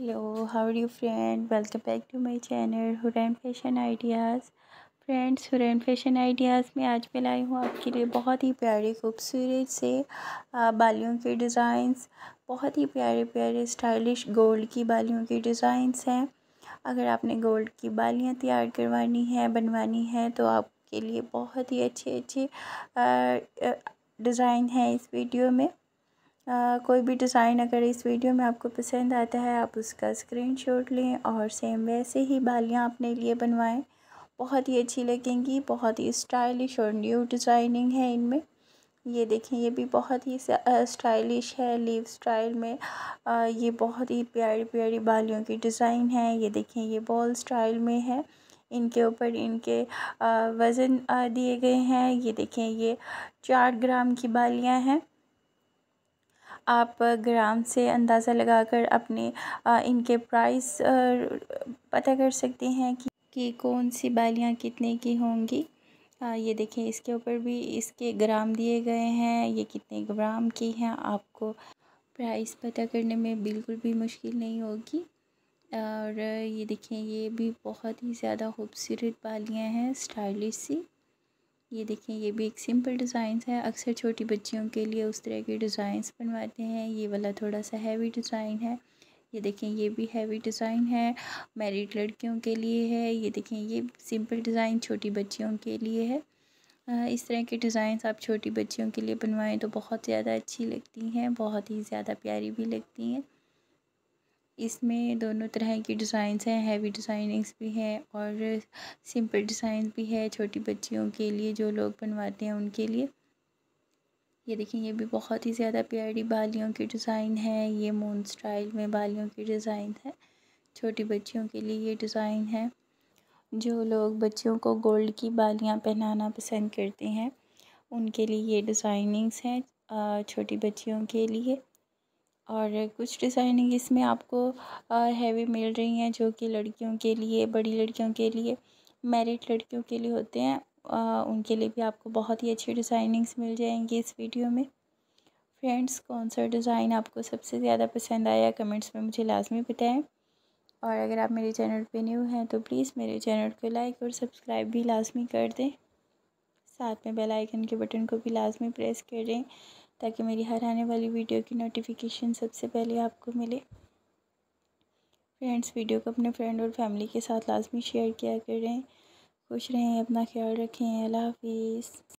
hello how are you friend welcome back to my channel Hurain fashion ideas friends Hurain fashion ideas में आज मैं लाई हूँ आपके लिए बहुत ही प्यारे खूबसूरत से बालियों के डिज़ाइंस बहुत ही प्यारे प्यारे स्टाइलिश गोल्ड की बालियों के डिज़ाइंस हैं अगर आपने गोल्ड की बालियाँ तैयार करवानी है बनवानी है तो आपके लिए बहुत ही अच्छे अच्छे डिज़ाइन हैं इस वीडियो में कोई भी डिज़ाइन अगर इस वीडियो में आपको पसंद आता है आप उसका स्क्रीनशॉट लें और सेम वैसे ही बालियाँ अपने लिए बनवाएं बहुत ही अच्छी लगेंगी बहुत ही स्टाइलिश और न्यू डिज़ाइनिंग है इनमें ये देखें ये भी बहुत ही स्टाइलिश है लीव स्टाइल में आ, ये बहुत ही प्यारी प्यारी बालियों की डिज़ाइन है ये देखें ये बॉल स्टाइल में है इनके ऊपर इनके वज़न दिए गए हैं ये देखें ये चार ग्राम की बालियां हैं आप ग्राम से अंदाज़ा लगाकर अपने इनके प्राइस पता कर सकते हैं कि कि कौन सी बालियाँ कितने की होंगी आ, ये देखें इसके ऊपर भी इसके ग्राम दिए गए हैं ये कितने ग्राम की हैं आपको प्राइस पता करने में बिल्कुल भी मुश्किल नहीं होगी और ये देखें ये भी बहुत ही ज़्यादा खूबसूरत बालियाँ हैं स्टाइलिश सी ये देखें ये भी एक सिंपल डिज़ाइंस है अक्सर छोटी बच्चियों के लिए उस तरह के डिज़ाइंस बनवाते हैं ये वाला थोड़ा सा हैवी डिज़ाइन है ये देखें ये भी हैवी डिज़ाइन है मैरिड लड़कियों के लिए है ये देखें ये सिंपल डिज़ाइन छोटी बच्चियों के लिए है इस तरह के डिज़ाइंस आप छोटी बच्चियों के लिए बनवाएं तो बहुत ज़्यादा अच्छी लगती हैं बहुत ही ज़्यादा प्यारी भी लगती हैं इसमें दोनों तरह की डिज़ाइंस हैं हैवी डिज़ाइनिंग्स भी हैं और सिंपल डिज़ाइन भी है छोटी बच्चियों के लिए जो लोग बनवाते हैं उनके लिए ये देखिए ये भी बहुत ही ज़्यादा प्यारी बालियों की डिज़ाइन है ये मून स्टाइल में बालियों की डिज़ाइन है छोटी बच्चियों के लिए ये डिज़ाइन है जो लोग बच्चियों को गोल्ड की बालियाँ पहनाना पसंद करते हैं उनके लिए ये डिज़ाइनिंग्स हैं छोटी बच्चियों के लिए और कुछ डिज़ाइनिंग इसमें आपको हैवी मिल रही हैं जो कि लड़कियों के लिए बड़ी लड़कियों के लिए मैरिड लड़कियों के लिए होते हैं उनके लिए भी आपको बहुत ही अच्छी डिज़ाइनिंग्स मिल जाएंगी इस वीडियो में फ्रेंड्स कौन सा डिज़ाइन आपको सबसे ज़्यादा पसंद आया कमेंट्स में मुझे लाजमी बताएं और अगर आप मेरे चैनल पे न्यू हैं तो प्लीज़ मेरे चैनल को लाइक और सब्सक्राइब भी लाजमी कर दें साथ में बेल आइकन के बटन को भी लाजमी प्रेस करें ताकि मेरी हर आने वाली वीडियो की नोटिफिकेशन सबसे पहले आपको मिले फ्रेंड्स वीडियो को अपने फ्रेंड और फैमिली के साथ लाजमी शेयर किया करें खुश रहें अपना ख्याल रखें अल्लाह हाफिज़